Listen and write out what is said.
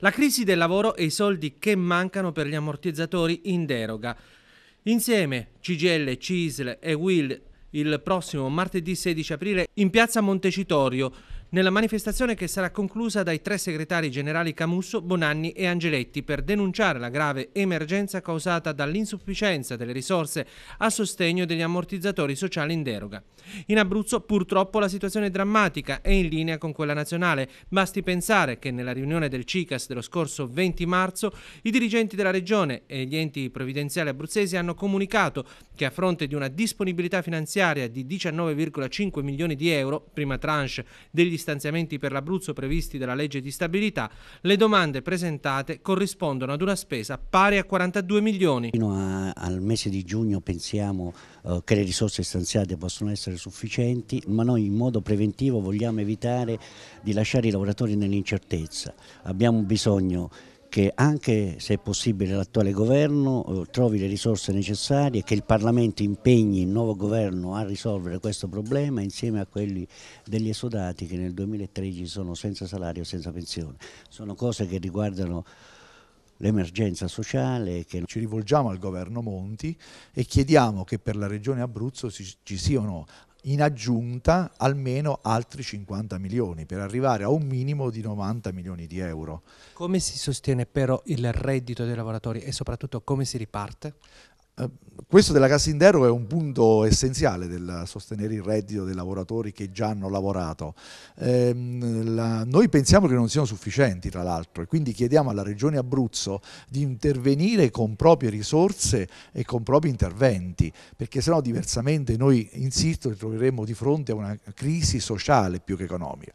La crisi del lavoro e i soldi che mancano per gli ammortizzatori in deroga. Insieme CGL, CISL e Will il prossimo martedì 16 aprile in piazza Montecitorio nella manifestazione che sarà conclusa dai tre segretari generali Camusso, Bonanni e Angeletti per denunciare la grave emergenza causata dall'insufficienza delle risorse a sostegno degli ammortizzatori sociali in deroga. In Abruzzo purtroppo la situazione è drammatica e in linea con quella nazionale. Basti pensare che nella riunione del CICAS dello scorso 20 marzo i dirigenti della regione e gli enti provvidenziali abruzzesi hanno comunicato che a fronte di una disponibilità finanziaria di 19,5 milioni di euro, prima tranche degli relativi stanziamenti per l'Abruzzo previsti dalla legge di stabilità, le domande presentate corrispondono ad una spesa pari a 42 milioni. Fino a, al mese di giugno pensiamo eh, che le risorse stanziate possono essere sufficienti, ma noi in modo preventivo vogliamo evitare di lasciare i lavoratori nell'incertezza. Abbiamo bisogno che anche se è possibile l'attuale governo eh, trovi le risorse necessarie, che il Parlamento impegni il nuovo governo a risolvere questo problema insieme a quelli degli esodati che nel 2013 sono senza salario e senza pensione. Sono cose che riguardano l'emergenza sociale. Che... Ci rivolgiamo al governo Monti e chiediamo che per la regione Abruzzo ci siano in aggiunta almeno altri 50 milioni per arrivare a un minimo di 90 milioni di euro. Come si sostiene però il reddito dei lavoratori e soprattutto come si riparte? Eh, questo della cassa in deroga è un punto essenziale del sostenere il reddito dei lavoratori che già hanno lavorato. Ehm, la, noi pensiamo che non siano sufficienti tra l'altro e quindi chiediamo alla Regione Abruzzo di intervenire con proprie risorse e con propri interventi perché sennò diversamente noi, insisto, ci troveremmo di fronte a una crisi sociale più che economica.